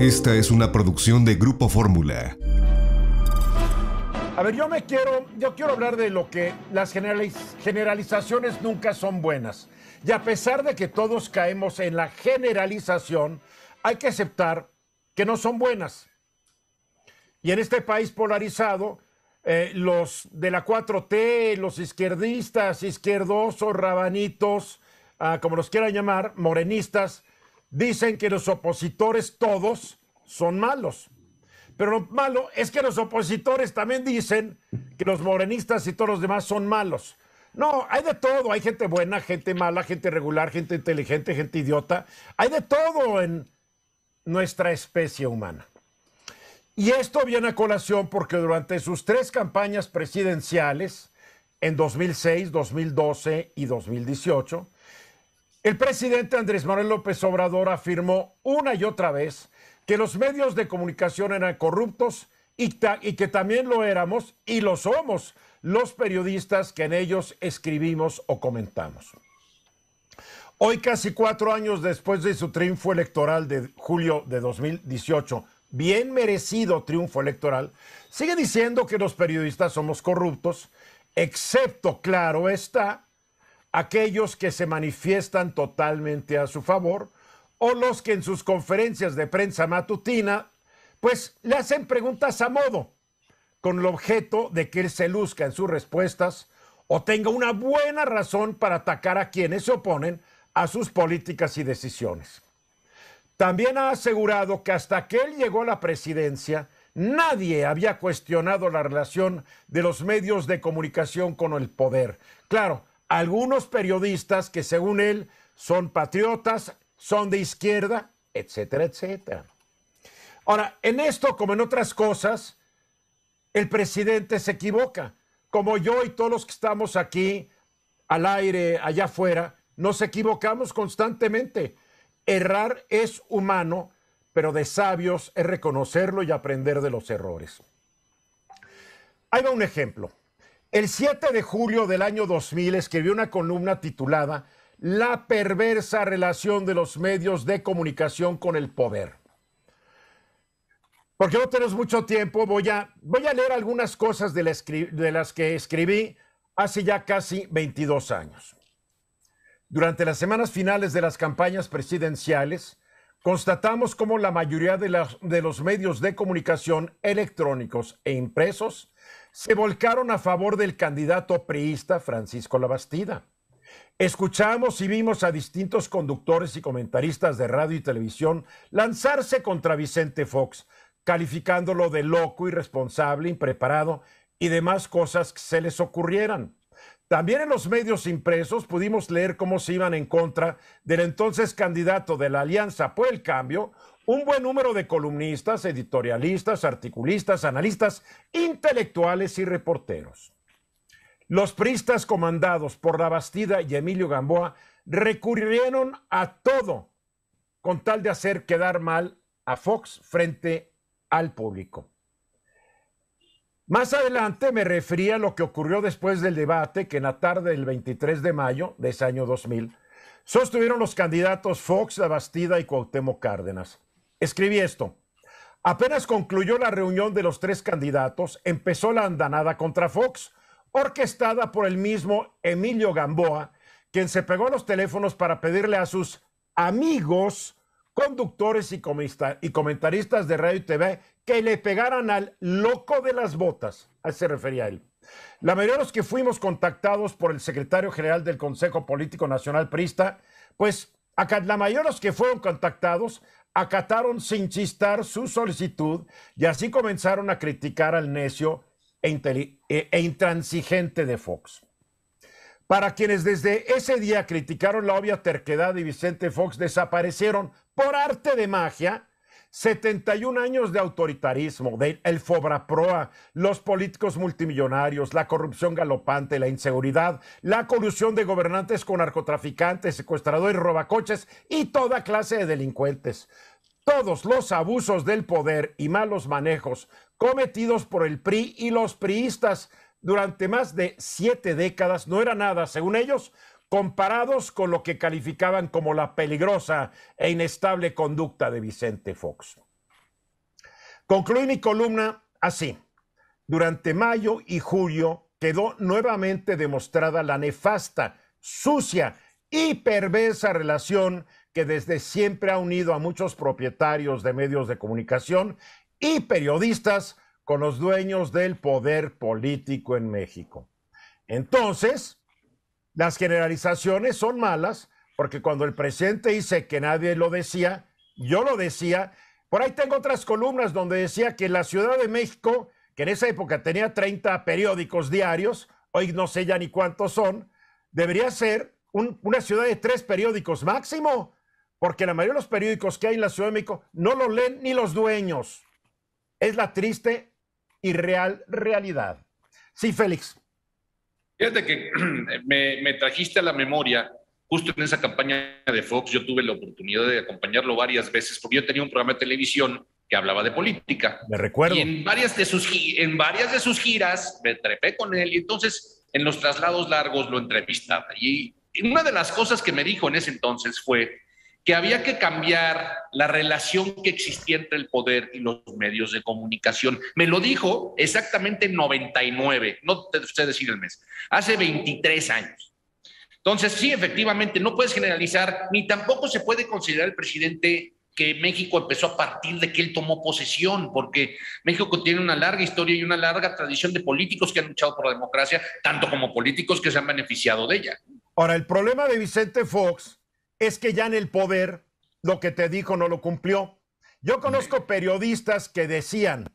Esta es una producción de Grupo Fórmula. A ver, yo me quiero, yo quiero hablar de lo que las generalizaciones nunca son buenas. Y a pesar de que todos caemos en la generalización, hay que aceptar que no son buenas. Y en este país polarizado, eh, los de la 4T, los izquierdistas, izquierdosos, rabanitos, ah, como los quieran llamar, morenistas, dicen que los opositores todos son malos. Pero lo malo es que los opositores también dicen que los morenistas y todos los demás son malos. No, hay de todo. Hay gente buena, gente mala, gente regular, gente inteligente, gente idiota. Hay de todo en nuestra especie humana. Y esto viene a colación porque durante sus tres campañas presidenciales, en 2006, 2012 y 2018, el presidente Andrés Manuel López Obrador afirmó una y otra vez que los medios de comunicación eran corruptos y, que también lo éramos y lo somos los periodistas que en ellos escribimos o comentamos. Hoy, casi cuatro años después de su triunfo electoral de julio de 2018, bien merecido triunfo electoral, sigue diciendo que los periodistas somos corruptos, excepto, claro está, aquellos que se manifiestan totalmente a su favor o los que en sus conferencias de prensa matutina, pues le hacen preguntas a modo, con el objeto de que él se luzca en sus respuestas o tenga una buena razón para atacar a quienes se oponen a sus políticas y decisiones. También ha asegurado que hasta que él llegó a la presidencia, Nadie había cuestionado la relación de los medios de comunicación con el poder. Claro, algunos periodistas que según él son patriotas, son de izquierda, etcétera, etcétera. Ahora, en esto, como en otras cosas, el presidente se equivoca. Como yo y todos los que estamos aquí, al aire, allá afuera, nos equivocamos constantemente. Errar es humano, pero de sabios es reconocerlo y aprender de los errores. Ahí va un ejemplo. El 7 de julio del año 2000 escribió una columna titulada La perversa relación de los medios de comunicación con el poder. Porque no tenemos mucho tiempo, voy a, leer algunas cosas de, las que escribí hace ya casi 22 años. Durante las semanas finales de las campañas presidenciales, constatamos cómo la mayoría de los medios de comunicación electrónicos e impresos se volcaron a favor del candidato priista Francisco Labastida. Escuchamos y vimos a distintos conductores y comentaristas de radio y televisión lanzarse contra Vicente Fox, calificándolo de loco, irresponsable, impreparado y demás cosas que se les ocurrieran. También en los medios impresos pudimos leer cómo se iban en contra del entonces candidato de la Alianza por el Cambio, un buen número de columnistas, editorialistas, articulistas, analistas, intelectuales y reporteros. Los pristas comandados por la Bastida y Emilio Gamboa recurrieron a todo con tal de hacer quedar mal a Fox frente al público. Más adelante me refería a lo que ocurrió después del debate que en la tarde del 23 de mayo de ese año 2000 sostuvieron los candidatos Fox, La Bastida y Cuauhtémoc Cárdenas. Escribí esto. Apenas concluyó la reunión de los tres candidatos, empezó la andanada contra Fox, orquestada por el mismo Emilio Gamboa, quien se pegó a los teléfonos para pedirle a sus amigos conductores y, comentaristas de radio y TV que le pegaran al loco de las botas. A se refería él. La mayoría de los que fuimos contactados por el secretario general del Consejo Político Nacional Prista, pues acá, la mayoría de los que fueron contactados acataron sin chistar su solicitud y así comenzaron a criticar al necio e, e, e intransigente de Fox. Para quienes desde ese día criticaron la obvia terquedad de Vicente Fox, desaparecieron por arte de magia, 71 años de autoritarismo, de el Proa, los políticos multimillonarios, la corrupción galopante, la inseguridad, la colusión de gobernantes con narcotraficantes, secuestradores, robacoches y toda clase de delincuentes. Todos los abusos del poder y malos manejos cometidos por el PRI y los priistas durante más de siete décadas no era nada, según ellos, comparados con lo que calificaban como la peligrosa e inestable conducta de Vicente Fox. Concluí mi columna así. Durante mayo y julio quedó nuevamente demostrada la nefasta, sucia y perversa relación que desde siempre ha unido a muchos propietarios de medios de comunicación y periodistas con los dueños del poder político en México. Entonces, las generalizaciones son malas porque cuando el presidente dice que nadie lo decía, yo lo decía. Por ahí tengo otras columnas donde decía que la Ciudad de México, que en esa época tenía 30 periódicos diarios, hoy no sé ya ni cuántos son, debería ser una ciudad de tres periódicos máximo, porque la mayoría de los periódicos que hay en la Ciudad de México no los leen ni los dueños. Es la triste y real realidad. Sí, Félix. Fíjate que me, me, trajiste a la memoria, justo en esa campaña de Fox, yo tuve la oportunidad de acompañarlo varias veces, porque yo tenía un programa de televisión que hablaba de política. Me recuerdo. Y en varias, de sus, en varias de sus giras me trepé con él y entonces en los traslados largos lo entrevistaba. Y una de las cosas que me dijo en ese entonces fue que había que cambiar la relación que existía entre el poder y los medios de comunicación. Me lo dijo exactamente en 99, no te sé decir el mes, hace 23 años. Entonces, sí, efectivamente, no puedes generalizar, ni tampoco se puede considerar el presidente que México empezó a partir de que él tomó posesión, porque México tiene una larga historia y una larga tradición de políticos que han luchado por la democracia, tanto como políticos que se han beneficiado de ella. Ahora, el problema de Vicente Fox es que ya en el poder lo que te dijo no lo cumplió. Yo conozco periodistas que decían,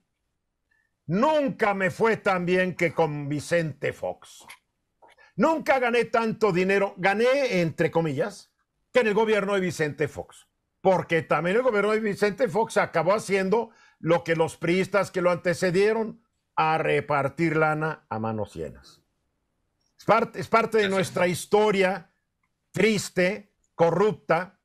nunca me fue tan bien que con Vicente Fox. Nunca gané tanto dinero, gané entre comillas, que en el gobierno de Vicente Fox. Porque también el gobierno de Vicente Fox acabó haciendo lo que los priistas que lo antecedieron, a repartir lana a manos llenas. Es parte, es parte de nuestra historia triste, corrupta,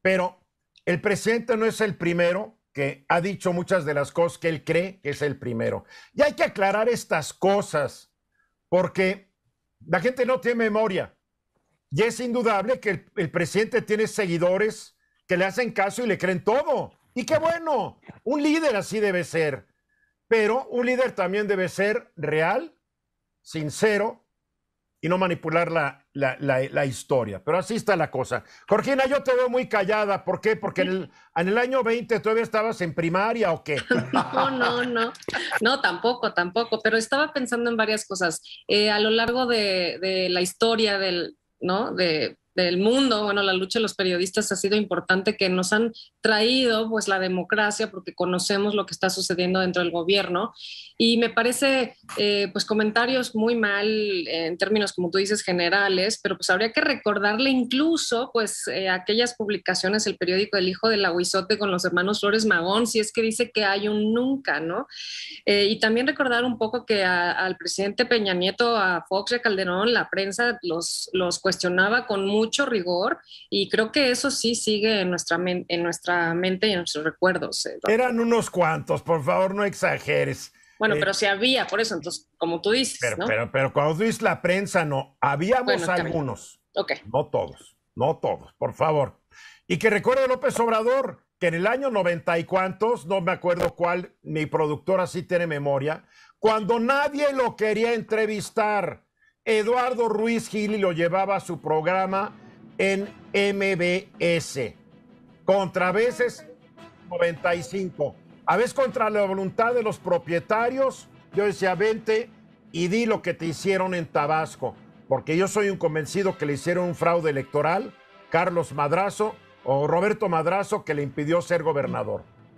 pero el presidente no es el primero que ha dicho muchas de las cosas que él cree que es el primero. Y hay que aclarar estas cosas, porque la gente no tiene memoria. Y es indudable que el, presidente tiene seguidores que le hacen caso y le creen todo. Y qué bueno, un líder así debe ser. Pero un líder también debe ser real, sincero y no manipular la, la, historia. Pero así está la cosa. Jorgina, yo te veo muy callada. ¿Por qué? Porque en el, año 20 todavía estabas en primaria o qué. No, no, no. No, tampoco, tampoco. Pero estaba pensando en varias cosas. Eh, a lo largo de, de la historia del, ¿no? De, del mundo, bueno, la lucha de los periodistas ha sido importante que nos han traído pues la democracia porque conocemos lo que está sucediendo dentro del gobierno y me parece eh, pues comentarios muy mal en términos como tú dices generales, pero pues habría que recordarle incluso pues eh, aquellas publicaciones, el periódico El Hijo del Aguizote con los hermanos Flores Magón, si es que dice que hay un nunca, ¿no? Eh, y también recordar un poco que al presidente Peña Nieto, a Fox y a Calderón, la prensa los, los cuestionaba con mucho mucho rigor y creo que eso sí sigue en nuestra, en nuestra mente y en nuestros recuerdos. Eh, Eran unos cuantos, por favor, no exageres. Bueno, eh, pero si había, por eso, entonces, como tú dices. Pero, ¿no? pero, pero cuando tú dices la prensa, no. Habíamos algunos. No todos, no todos, por favor. Y que recuerde López Obrador que en el año noventa y cuantos, no me acuerdo cuál, mi productora sí tiene memoria, cuando nadie lo quería entrevistar, Eduardo Ruiz Gili lo llevaba a su programa en MBS. Contra veces 95. A veces contra la voluntad de los propietarios, yo decía, vente y di lo que te hicieron en Tabasco. Porque yo soy un convencido que le hicieron un fraude electoral, Carlos Madrazo o Roberto Madrazo, que le impidió ser gobernador